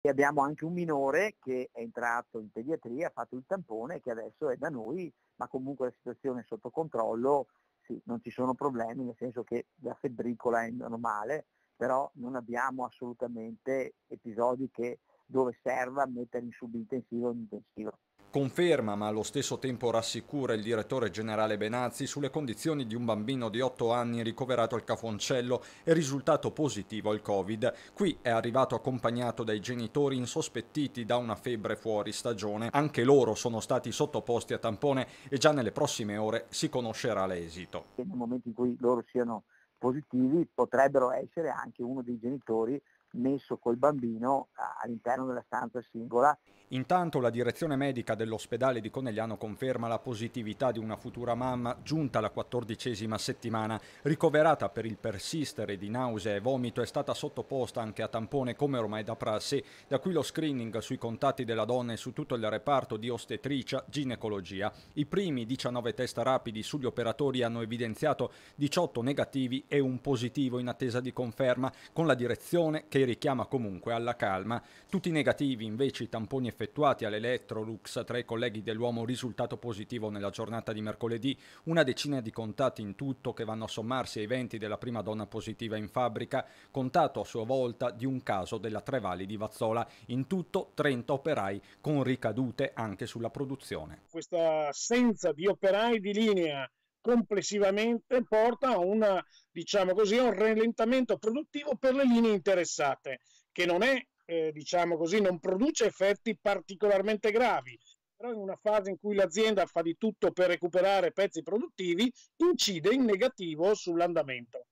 E abbiamo anche un minore che è entrato in pediatria, ha fatto il tampone e che adesso è da noi, ma comunque la situazione è sotto controllo, sì, non ci sono problemi, nel senso che la febbricola è normale, però non abbiamo assolutamente episodi che, dove serva mettere in subintensivo o in intensivo. Conferma, ma allo stesso tempo rassicura il direttore generale Benazzi sulle condizioni di un bambino di 8 anni ricoverato al Cafoncello e risultato positivo al Covid. Qui è arrivato accompagnato dai genitori insospettiti da una febbre fuori stagione. Anche loro sono stati sottoposti a tampone e già nelle prossime ore si conoscerà l'esito. Nel momento in cui loro siano positivi potrebbero essere anche uno dei genitori messo col bambino all'interno della stanza singola. Intanto la direzione medica dell'ospedale di Conegliano conferma la positività di una futura mamma giunta alla quattordicesima settimana. Ricoverata per il persistere di nausea e vomito è stata sottoposta anche a tampone come ormai da prassi, da qui lo screening sui contatti della donna e su tutto il reparto di ostetricia ginecologia. I primi 19 test rapidi sugli operatori hanno evidenziato 18 negativi e un positivo in attesa di conferma con la direzione che che richiama comunque alla calma. Tutti negativi invece i tamponi effettuati all'Electrolux tra i colleghi dell'uomo risultato positivo nella giornata di mercoledì, una decina di contatti in tutto che vanno a sommarsi ai venti della prima donna positiva in fabbrica, contato a sua volta di un caso della Trevali di Vazzola, in tutto 30 operai con ricadute anche sulla produzione. Questa assenza di operai di linea complessivamente porta a una, diciamo così, un rallentamento produttivo per le linee interessate, che non è, eh, diciamo così, non produce effetti particolarmente gravi, però in una fase in cui l'azienda fa di tutto per recuperare pezzi produttivi incide in negativo sull'andamento.